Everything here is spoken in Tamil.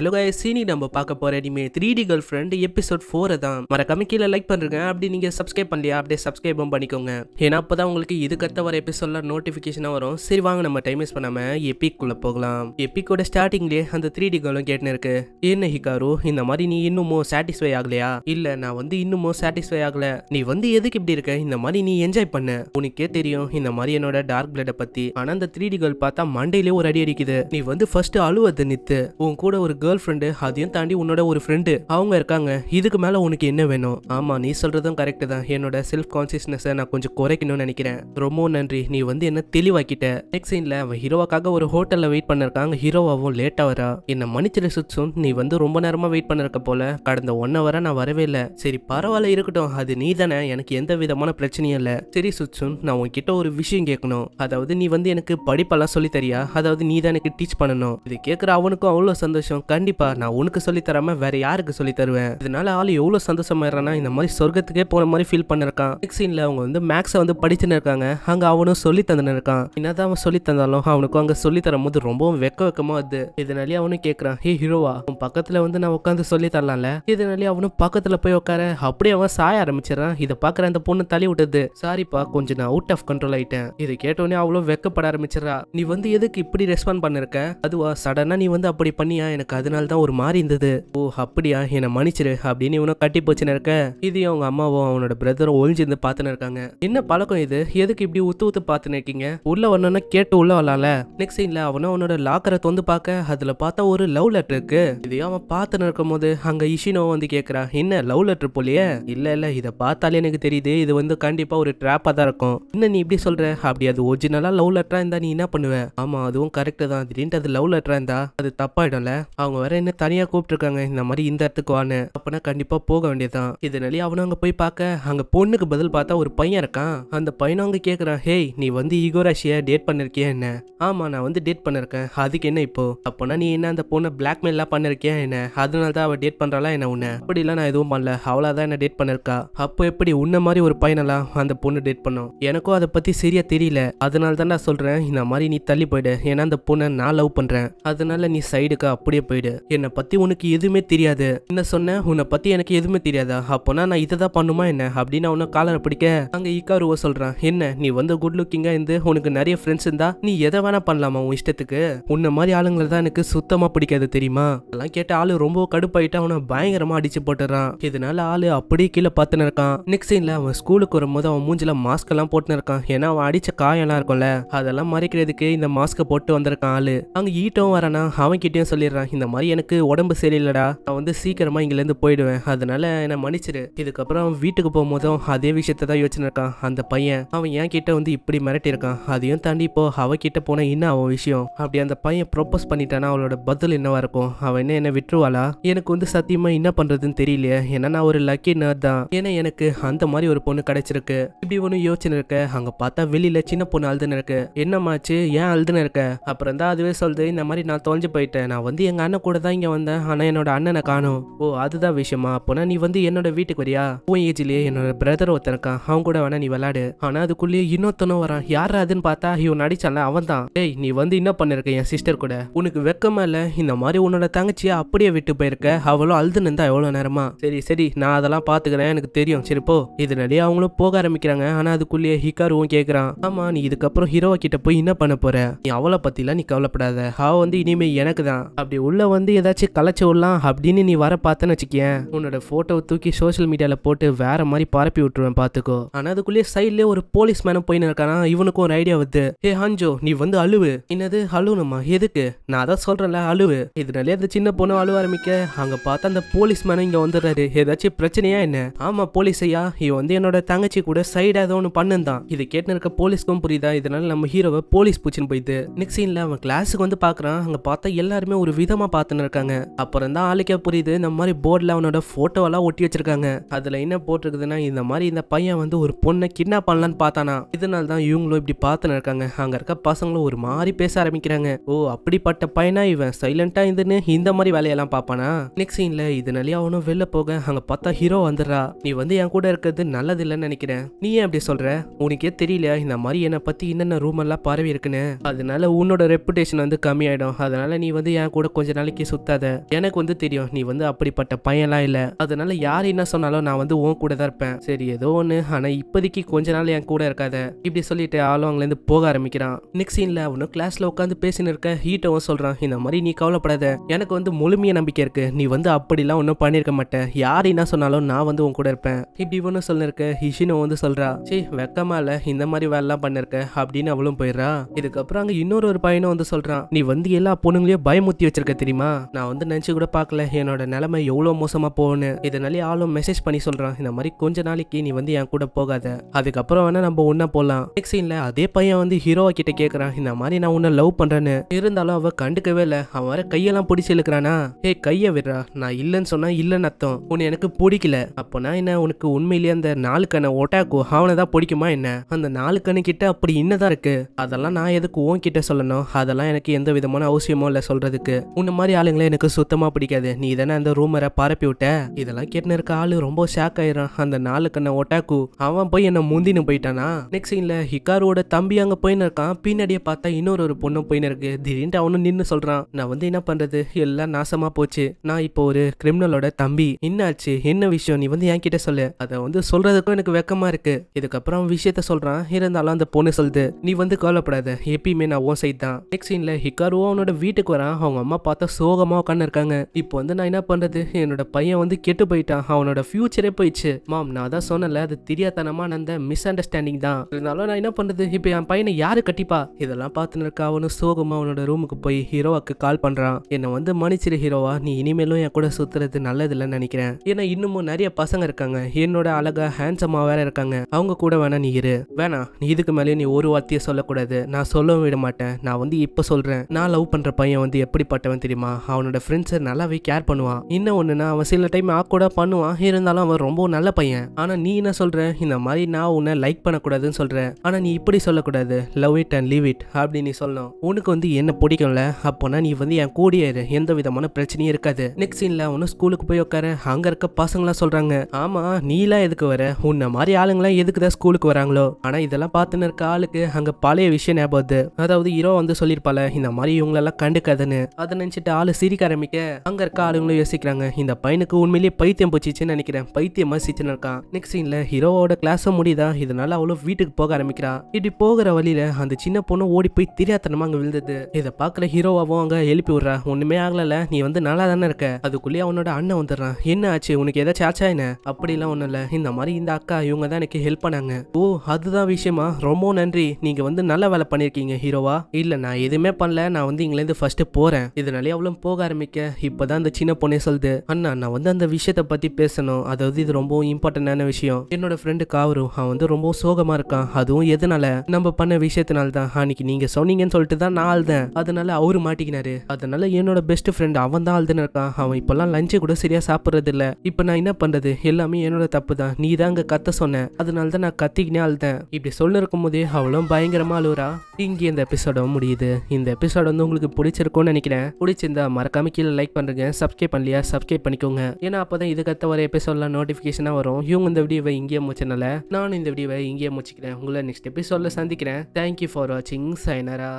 ஹலோ காய் சீனி நம்ம பார்க்க போற இனிமே three D girlfriend episode ஃபோரை தான் மறக்காம கமிக்கில லைக் பண்ணுங்க அப்படி நீங்க சப்ஸ்கிரைப் பண்ணலையா அப்படியே சப்ஸ்கிரைபும் பண்ணிக்கோங்க ஏன்னா அப்பதான் உங்களுக்கு இதுக்கடுத்த வர எபிசோட்ல நோட்டிபிகேஷனா வரும் சரி வாங்க நம்ம டைம் வேஸ்ட் பண்ணாம எபிக்குள்ள போகலாம் எபிக்கோட ஸ்டார்டிங்லேயே அந்த த்ரீ டி கேர்ளும் கேட்டுன்னு இருக்கு என்ன ஹிகாரு இந்த மாதிரி நீ இன்னமும் சாட்டிஸ்ஃபை ஆகலையா இல்ல நான் வந்து இன்னமும் சாட்டிஸ்ஃபை ஆகல நீ வந்து எதுக்கு இப்படி இருக்க இந்த மாதிரி நீ என்ஜாய் பண்ண உனக்கே தெரியும் இந்த மாதிரி என்னோட டார்க் பிளட பத்தி ஆனா அந்த த்ரீ டி கேர்ள் பார்த்தா மண்டையிலே ஒரு அடி அடிக்குது நீ வந்து ஃபர்ஸ்ட் அழுவத நித்து உன் கூட ஒரு கேர்ள் கேர்ள் ஃப்ரெண்டு அதையும் தாண்டி உன்னோட ஒரு ஃப்ரெண்டு அவங்க இருக்காங்க இதுக்கு மேலே உனக்கு என்ன வேணும் ஆமாம் நீ சொல்கிறதும் கரெக்டு தான் என்னோட செல்ஃப் கான்சியஸ்னஸை நான் கொஞ்சம் குறைக்கணும்னு நினைக்கிறேன் ரொம்ப நன்றி நீ வந்து என்ன தெளிவாக்கிட்ட நெக்ஸ்ட் சீன்ல அவன் ஹீரோவாக்காக ஒரு ஹோட்டலில் வெயிட் பண்ணிருக்காங்க ஹீரோவாவும் லேட் ஆவரா என்னை மன்னிச்சிரு சுட்சும் நீ வந்து ரொம்ப நேரமாக வெயிட் பண்ணிருக்க போல கடந்த ஒன் ஹவரா நான் வரவே இல்லை சரி பரவாயில்ல இருக்கட்டும் அது நீ தானே எனக்கு எந்த விதமான பிரச்சனையும் இல்லை சரி சுட்சும் நான் உன்கிட்ட ஒரு விஷயம் கேட்கணும் அதாவது நீ வந்து எனக்கு படிப்பெல்லாம் சொல்லி தரியா அதாவது நீ தான் எனக்கு டீச் பண்ணணும் இது கேட்குற அவனுக்கும் அவ்வளோ சந்தோஷம் கண்டிப்பாக நான் உனக்கு சொல்லி தராம வேற யாருக்கு சொல்லி தருவேன் இதனால ஆள் எவ்வளோ சந்தோஷமாயிடறானா இந்த மாதிரி சொர்க்கத்துக்கே போன மாதிரி ஃபீல் பண்ணிருக்கான் சீன்ல அவங்க வந்து மேக்ஸை வந்து படிச்சுன்னு இருக்காங்க அங்கே அவனும் சொல்லி தந்துன்னு இருக்கான் என்னதான் அவன் சொல்லி தந்தாலும் அவனுக்கும் அங்கே சொல்லி தரும் போது ரொம்பவும் வெக்க வெக்கமாக வருது இதனாலே அவனும் கேட்குறான் ஹே ஹீரோவா அவன் பக்கத்தில் வந்து நான் உட்காந்து சொல்லி தரலாம்ல இதனாலே அவனும் பக்கத்தில் போய் உட்கார அப்படியே அவன் சாய ஆரம்பிச்சிடறான் இதை பார்க்குற அந்த பொண்ணு தள்ளி விட்டது சாரிப்பா கொஞ்சம் நான் அவுட் ஆஃப் கண்ட்ரோல் ஆயிட்டேன் இதை கேட்டோடனே அவ்வளவு வெக்கப்பட ஆரம்பிச்சிடறா நீ வந்து எதுக்கு இப்படி ரெஸ்பாண்ட் பண்ணிருக்க அதுவா சடனாக நீ வந்து அப்படி பண்ணியா எனக்கு அதனால தான் ஒரு மாதிரி இருந்தது ஓ அப்படியா என்னை மன்னிச்சிரு அப்படின்னு இவனும் கட்டி போச்சுன்னு இருக்க இது அவங்க அம்மாவும் அவனோட பிரதரும் ஒழிஞ்சிருந்து பார்த்துன்னு இருக்காங்க என்ன பழக்கம் இது எதுக்கு இப்படி உத்து உத்து பார்த்துன்னு இருக்கீங்க உள்ள வரணும்னா கேட்டு உள்ள வரலாம்ல நெக்ஸ்ட் சீன்ல அவனும் அவனோட லாக்கரை தொந்து பார்க்க அதுல பார்த்தா ஒரு லவ் லெட்டர் இருக்கு இதையும் அவன் பார்த்துன்னு இருக்கும் போது அங்க இஷினோ வந்து கேட்கறான் என்ன லவ் லெட்டர் போலயே இல்ல இல்ல இதை பார்த்தாலே எனக்கு தெரியுது இது வந்து கண்டிப்பா ஒரு டிராப்பா தான் இருக்கும் என்ன நீ இப்படி சொல்ற அப்படி அது ஒரிஜினலா லவ் லெட்டரா இருந்தா நீ என்ன பண்ணுவ ஆமா அதுவும் கரெக்ட் தான் திடீர்னு அது லவ் லெட்டரா இருந்தா அது தப்பாயிடும்ல அவங்க அவங்க வேற என்ன தனியாக கூப்பிட்டுருக்காங்க இந்த மாதிரி இந்த இடத்துக்கு வான்னு அப்பனா கண்டிப்பாக போக வேண்டியதுதான் இதனால அவனும் அங்கே போய் பார்க்க அங்கே பொண்ணுக்கு பதில் பார்த்தா ஒரு பையன் இருக்கான் அந்த பையனும் அங்க கேட்குறான் ஹேய் நீ வந்து ஈகோராஷியை டேட் பண்ணிருக்கியா என்ன ஆமாம் நான் வந்து டேட் பண்ணிருக்கேன் அதுக்கு என்ன இப்போ அப்பனா நீ என்ன அந்த பொண்ணை எல்லாம் பண்ணிருக்கியா என்ன அதனால தான் அவள் டேட் பண்ணுறாளா என்ன அப்படி அப்படிலாம் நான் எதுவும் பண்ணல அவளாதான் என்ன டேட் பண்ணிருக்கா அப்போ எப்படி உன்ன மாதிரி ஒரு பையனெல்லாம் அந்த பொண்ணு டேட் பண்ணும் எனக்கும் அதை பற்றி சரியா தெரியல அதனால தான் நான் சொல்கிறேன் இந்த மாதிரி நீ தள்ளி போயிடு ஏன்னா அந்த பொண்ணை நான் லவ் பண்ணுறேன் அதனால நீ சைடுக்கு அப்படியே போயிடு போயிடு என்னை பத்தி உனக்கு எதுவுமே தெரியாது என்ன சொன்ன உன்னை பத்தி எனக்கு எதுவுமே தெரியாதா அப்போனா நான் இதை தான் பண்ணுமா என்ன அப்படின்னு அவனை காலரை பிடிக்க அங்க ஈக்காருவ சொல்றான் என்ன நீ வந்து குட் லுக்கிங்கா இருந்து உனக்கு நிறைய ஃப்ரெண்ட்ஸ் இருந்தா நீ எதை வேணா பண்ணலாமா உன் இஷ்டத்துக்கு உன்ன மாதிரி ஆளுங்களை தான் எனக்கு சுத்தமா பிடிக்காது தெரியுமா அதெல்லாம் கேட்ட ஆளு ரொம்ப கடுப்பாயிட்டு அவனை பயங்கரமா அடிச்சு போட்டுறான் இதனால ஆளு அப்படியே கீழே பார்த்துன்னு இருக்கான் நெக்ஸ்ட் சீன்ல அவன் ஸ்கூலுக்கு வரும்போது அவன் மூஞ்சில மாஸ்க் எல்லாம் போட்டுன்னு இருக்கான் ஏன்னா அவன் அடிச்ச காயெல்லாம் இருக்கும்ல அதெல்லாம் மறைக்கிறதுக்கு இந்த மாஸ்க்கை போட்டு வந்திருக்கான் ஆளு அங்க ஈட்டவும் வரானா அவன் கிட்டயும் சொல்லிடுறான் இந்த மாதிரி எனக்கு உடம்பு சரியில்லடா நான் வந்து சீக்கிரமாக இங்கேருந்து போயிடுவேன் அதனால என்னை மன்னிச்சிரு இதுக்கப்புறம் வீட்டுக்கு போகும்போதும் அதே விஷயத்தான் தான் இருக்கான் அந்த பையன் அவன் என் கிட்ட வந்து இப்படி மிரட்டியிருக்கான் அதையும் தாண்டி இப்போ கிட்ட போன இன்னும் அவன் விஷயம் அப்படி அந்த பையன் ப்ரொபோஸ் பண்ணிட்டானா அவளோட பதில் என்னவா இருக்கும் அவன் என்ன என்ன விட்டுருவாளா எனக்கு வந்து சத்தியமாக என்ன பண்ணுறதுன்னு தெரியலையே ஏன்னா நான் ஒரு லக்கி நர் தான் ஏன்னா எனக்கு அந்த மாதிரி ஒரு பொண்ணு கிடைச்சிருக்கு இப்படி ஒன்னு யோசனை இருக்க அங்கே பார்த்தா வெளியில் சின்ன பொண்ணு அழுதுன்னு இருக்கு என்னமாச்சு ஏன் அழுதுன்னு இருக்க அப்புறம் தான் அதுவே சொல்றது இந்த மாதிரி நான் தொலைஞ்சு போயிட்டேன் நான் வந்து எங்கள் அண்ணன் கூட தான் இங்கே வந்தேன் ஆனா என்னோட அண்ணனை காணும் ஓ அதுதான் விஷயமா அப்போனா நீ வந்து என்னோட வீட்டுக்கு வரியா உன் ஏஜ்லேயே என்னோட பிரதர் ஒருத்தனக்கான் அவன் கூட வேணா நீ விளாடு ஆனா அதுக்குள்ளயே இன்னொத்தனும் வரான் யார் அதுன்னு பார்த்தா இவன் நடிச்சால அவன் தான் டேய் நீ வந்து என்ன பண்ணிருக்க என் சிஸ்டர் கூட உனக்கு வெக்கமா இல்ல இந்த மாதிரி உன்னோட தங்கச்சியை அப்படியே விட்டு போயிருக்க அவளும் அழுதுன்னு இருந்தா எவ்வளவு நேரமா சரி சரி நான் அதெல்லாம் பாத்துக்கிறேன் எனக்கு தெரியும் சரி போ இதனாலேயே அவங்களும் போக ஆரம்பிக்கிறாங்க ஆனா அதுக்குள்ளேயே ஹிகாருவும் கேட்குறான் ஆமா நீ இதுக்கப்புறம் ஹீரோவா கிட்ட போய் என்ன பண்ண போற நீ அவளை பற்றிலாம் நீ கவலைப்படாத அவ வந்து இனிமே எனக்கு தான் அப்படி உள்ள வந்து ஏதாச்சும் கலைச்சி விடலாம் அப்படின்னு நீ வர பார்த்தேன்னு வச்சுக்கேன் உன்னோட போட்டோவை தூக்கி சோஷியல் மீடியாவில் போட்டு வேற மாதிரி பரப்பி விட்டுருவேன் பார்த்துக்கோ ஆனால் அதுக்குள்ளேயே சைட்லேயே ஒரு போலீஸ் மேனும் போயின்னு இருக்கானா இவனுக்கும் ஒரு ஐடியா வருது ஏ ஹாஞ்சோ நீ வந்து அழுவு என்னது அழுவணுமா எதுக்கு நான் அதான் சொல்கிறேன்ல அழுவு இதனாலே அந்த சின்ன பொண்ணு அழுவ ஆரம்பிக்க அங்கே பார்த்தா அந்த போலீஸ் மேனும் இங்கே வந்துடுறாரு ஏதாச்சும் பிரச்சனையா என்ன ஆமாம் போலீஸ் ஐயா இவன் வந்து என்னோட தங்கச்சி கூட சைடாக ஏதோ ஒன்று பண்ணுந்தான் இது கேட்டு இருக்க போலீஸ்க்கும் புரியுதா இதனால நம்ம ஹீரோவை போலீஸ் பூச்சின்னு போயிட்டு நெக்ஸ்ட் சீனில் அவன் கிளாஸுக்கு வந்து பார்க்குறான் அங்கே பார்த்தா எல்லாருமே ஒரு விதமாக பார்த்துன்னு இருக்காங்க அப்புறம் தான் ஆளுக்கே புரியுது இந்த மாதிரி போர்டில் அவனோட ஃபோட்டோவெல்லாம் ஒட்டி வச்சிருக்காங்க அதில் என்ன போட்டிருக்குதுன்னா இந்த மாதிரி இந்த பையன் வந்து ஒரு பொண்ணை கிட்னாப் பண்ணலான்னு பார்த்தானா இதனால தான் இவங்களும் இப்படி பார்த்துன்னு இருக்காங்க அங்கே இருக்க பசங்களும் ஒரு மாதிரி பேச ஆரம்பிக்கிறாங்க ஓ அப்படிப்பட்ட பையனா இவன் சைலண்டா இருந்துன்னு இந்த மாதிரி வேலையெல்லாம் பார்ப்பானா நெக்ஸ்ட் சீன்ல இதனாலே அவனும் வெளில போக அங்க பார்த்தா ஹீரோ வந்துடுறா நீ வந்து என் கூட இருக்கிறது நல்லது இல்லைன்னு நினைக்கிறேன் நீ ஏன் அப்படி சொல்ற உனக்கே தெரியல இந்த மாதிரி என்னை பத்தி என்னென்ன ரூம் எல்லாம் பரவி இருக்குன்னு அதனால உன்னோட ரெப்புடேஷன் வந்து கம்மியாயிடும் அதனால நீ வந்து என் கூட கொஞ்ச நாள் நாளைக்கு சுத்தாத எனக்கு வந்து தெரியும் நீ வந்து அப்படிப்பட்ட பையன்லாம் இல்ல அதனால யார் என்ன சொன்னாலும் நான் வந்து உன் கூட தான் இருப்பேன் சரி ஏதோ ஒண்ணு ஆனா இப்போதைக்கு கொஞ்ச நாள் என் கூட இருக்காத இப்படி சொல்லிட்டு ஆளும் இருந்து போக ஆரம்பிக்கிறான் நெக்ஸ்ட் சீன்ல அவனு கிளாஸ்ல உட்காந்து பேசினு இருக்க ஹீட்டவும் சொல்றான் இந்த மாதிரி நீ கவலைப்படாத எனக்கு வந்து முழுமைய நம்பிக்கை இருக்கு நீ வந்து அப்படிலாம் ஒன்னும் பண்ணிருக்க மாட்டேன் யார் என்ன சொன்னாலும் நான் வந்து உன் கூட இருப்பேன் இப்படி இவனும் சொல்லிருக்க ஹிஷினோ வந்து சொல்றா சரி வெக்கமா இல்ல இந்த மாதிரி எல்லாம் பண்ணிருக்க அப்படின்னு அவளும் போயிடுறா இதுக்கப்புறம் அங்க இன்னொரு ஒரு பையனும் வந்து சொல்றான் நீ வந்து எல்லா பொண்ணுங்களையும் பயமுத்தி வச்சிருக்க தெரியும் தெரியுமா நான் வந்து நினைச்சு கூட பார்க்கல என்னோட நிலைமை எவ்வளவு மோசமா போகணும் இதனாலே ஆளும் மெசேஜ் பண்ணி சொல்றான் இந்த மாதிரி கொஞ்ச நாளைக்கு நீ வந்து என் கூட போகாத அதுக்கப்புறம் வேணா நம்ம ஒன்றா போலாம் சீன்ல அதே பையன் வந்து ஹீரோவா கிட்ட கேட்குறான் இந்த மாதிரி நான் உன்ன லவ் பண்றேன்னு இருந்தாலும் அவள் கண்டுக்கவே இல்லை அவன் வர கையெல்லாம் பிடிச்சி இழுக்கிறானா ஏ கையை விடுறா நான் இல்லைன்னு சொன்னா இல்லைன்னு அர்த்தம் உன்னை எனக்கு பிடிக்கல அப்பனா என்ன உனக்கு உண்மையிலேயே அந்த நாலு கண்ணை ஒட்டாக்கோ அவனைதான் பிடிக்குமா என்ன அந்த நாலு கண்ணு கிட்ட அப்படி என்னதான் இருக்கு அதெல்லாம் நான் எதுக்கு உன் கிட்ட சொல்லணும் அதெல்லாம் எனக்கு எந்த விதமான அவசியமும் இல்லை சொல்றதுக்கு உன்னை மாதிரி ஆளுங்களே எனக்கு சுத்தமாக பிடிக்காது நீ தானே அந்த ரூமரை பரப்பி விட்ட இதெல்லாம் கேட்டு இருக்க ஆளு ரொம்ப ஷாக் ஆயிடறான் அந்த நாளுக்கு என்ன ஒட்டாக்கு அவன் போய் என்ன முந்தினு போயிட்டானா நெக்ஸ்ட் சீன்ல ஹிகாரோட தம்பி அங்க போயின்னு இருக்கான் பின்னாடியே பார்த்தா இன்னொரு ஒரு பொண்ணு போயின்னு இருக்கு திடீர்னு அவனும் நின்று சொல்றான் நான் வந்து என்ன பண்றது எல்லாம் நாசமா போச்சு நான் இப்போ ஒரு கிரிமினலோட தம்பி என்னாச்சு என்ன விஷயம் நீ வந்து என்கிட்ட சொல்லு அதை வந்து சொல்றதுக்கும் எனக்கு வெக்கமா இருக்கு இதுக்கப்புறம் அவன் விஷயத்த சொல்றான் இருந்தாலும் அந்த பொண்ணு சொல்லுது நீ வந்து கவலைப்படாத எப்பயுமே நான் ஓ தான் நெக்ஸ்ட் சீன்ல ஹிகாரோ அவனோட வீட்டுக்கு வரான் அவங்க அம்மா பார்த்தா சோகமாக உட்காந்து இருக்காங்க இப்போ வந்து நான் என்ன பண்ணுறது என்னோட பையன் வந்து கெட்டு போயிட்டான் அவனோட ஃபியூச்சரே போயிடுச்சு மாம் நான் தான் சொன்னல அது தெரியாதனமா நடந்த மிஸ் அண்டர்ஸ்டாண்டிங் தான் இருந்தாலும் நான் என்ன பண்ணுறது இப்போ என் பையனை யாரு கட்டிப்பா இதெல்லாம் பார்த்துன்னு இருக்கா அவனும் சோகமாக அவனோட ரூமுக்கு போய் ஹீரோவாக்கு கால் பண்ணுறான் என்னை வந்து மன்னிச்சிரு ஹீரோவா நீ இனிமேலும் என் கூட சுத்துறது நல்லதில்லைன்னு நினைக்கிறேன் ஏன்னா இன்னமும் நிறைய பசங்க இருக்காங்க என்னோட அழகா ஹேண்ட்ஸமாக வேற இருக்காங்க அவங்க கூட வேணா நீ இரு வேணா நீ இதுக்கு மேலே நீ ஒரு வார்த்தையை சொல்லக்கூடாது நான் சொல்லவும் விட மாட்டேன் நான் வந்து இப்போ சொல்கிறேன் நான் லவ் பண்ணுற பையன் வந்து எப்படிப்பட்டவன் தெரியுமா தெரியுமா அவனோட ஃப்ரெண்ட்ஸை நல்லாவே கேர் பண்ணுவான் இன்னும் ஒன்றுனா அவன் சில டைம் ஆக்கூடாக பண்ணுவான் இருந்தாலும் அவன் ரொம்ப நல்ல பையன் ஆனால் நீ என்ன சொல்கிற இந்த மாதிரி நான் உன்னை லைக் பண்ணக்கூடாதுன்னு சொல்கிறேன் ஆனால் நீ இப்படி சொல்லக்கூடாது love it and leave it அப்படின்னு நீ சொல்லணும் உனக்கு வந்து என்ன பிடிக்கும்ல அப்போனா நீ வந்து என் கூடியரு எந்த விதமான பிரச்சனையும் இருக்காது நெக்ஸ்ட் சீனில் அவனும் ஸ்கூலுக்கு போய் உட்கார அங்கே இருக்க பசங்களாம் சொல்கிறாங்க ஆமாம் நீலாம் எதுக்கு வர உன்னை மாதிரி ஆளுங்களாம் எதுக்கு தான் ஸ்கூலுக்கு வராங்களோ ஆனால் இதெல்லாம் பார்த்துன்னு இருக்க ஆளுக்கு அங்கே பழைய விஷயம் ஞாபகம் அதாவது ஹீரோ வந்து சொல்லியிருப்பால இந்த மாதிரி இவங்களெல்லாம் கண்டுக்காதுன்னு அதை நினச்சிட்டு கேட்டு ஆளு சிரிக்க ஆரம்பிக்க அங்க இருக்க ஆளுங்களும் யோசிக்கிறாங்க இந்த பையனுக்கு உண்மையிலேயே பைத்தியம் போச்சுன்னு நினைக்கிறேன் பைத்தியமா சிச்சுன்னு இருக்கான் நெக்ஸ்ட் சீன்ல ஹீரோவோட கிளாஸ் முடியுதா இதனால அவ்வளோ வீட்டுக்கு போக ஆரம்பிக்கிறா இப்படி போகிற வழியில அந்த சின்ன பொண்ணு ஓடி போய் தெரியாதனமா அங்க விழுந்தது இதை பாக்குற ஹீரோவாவும் அங்க எழுப்பி விடுறா ஒண்ணுமே ஆகல நீ வந்து நல்லா தானே இருக்க அதுக்குள்ளேயே அவனோட அண்ணன் வந்துடுறான் என்ன ஆச்சு உனக்கு ஏதாச்சும் ஆச்சா என்ன அப்படிலாம் ஒன்றும் இல்லை இந்த மாதிரி இந்த அக்கா இவங்க தான் எனக்கு ஹெல்ப் பண்ணாங்க ஓ அதுதான் விஷயமா ரொம்ப நன்றி நீங்க வந்து நல்ல வேலை பண்ணிருக்கீங்க ஹீரோவா இல்ல நான் எதுவுமே பண்ணல நான் வந்து இங்கிலேருந்து ஃபர்ஸ்ட் போறேன் இதனாலே அவளும் போக ஆரம்பிக்க இப்போ தான் அந்த சின்ன பொண்ணே சொல்லுது அண்ணா நான் வந்து அந்த விஷயத்தை பற்றி பேசணும் அதாவது இது ரொம்ப இம்பார்ட்டண்டான விஷயம் என்னோட ஃப்ரெண்டு காவரும் அவன் வந்து ரொம்ப சோகமாக இருக்கான் அதுவும் எதனால நம்ம பண்ண விஷயத்தினால தான் அன்னைக்கு நீங்கள் சொன்னீங்கன்னு சொல்லிட்டு தான் நான் ஆழ்ந்தேன் அதனால அவரு மாட்டிக்கினாரு அதனால என்னோட பெஸ்ட் ஃப்ரெண்ட் அவன் தான் ஆழ்துன்னு இருக்கான் அவன் இப்போல்லாம் லஞ்சு கூட சரியாக சாப்பிட்றது இல்லை இப்போ நான் என்ன பண்ணுறது எல்லாமே என்னோட தப்பு தான் நீ தான் அங்கே கத்த சொன்ன அதனால தான் நான் கத்திக்கினே ஆழ்ந்தேன் இப்படி சொல்லிருக்கும் போதே அவளும் பயங்கரமாக அழுவுறா இங்கே இந்த எபிசோட முடியுது இந்த எபிசோட வந்து உங்களுக்கு பிடிச்சிருக்கும்னு நினைக்கிறேன் பிடிச்சி பிடிச்சிருந்தா மறக்காம கீழே லைக் பண்ணுறங்க சப்ஸ்கிரைப் பண்ணலையா சப்ஸ்கிரைப் பண்ணிக்கோங்க ஏன்னா அப்போ தான் இதுக்கத்த ஒரு எபிசோட்லாம் நோட்டிஃபிகேஷனாக வரும் இவங்க இந்த வீடியோவை இங்கேயே முடிச்சனால நானும் இந்த வீடியோவை இங்கேயே முடிச்சிக்கிறேன் உங்களை நெக்ஸ்ட் எபிசோடில் சந்திக்கிறேன் தேங்க்யூ ஃபார் வாட்சிங் சைனரா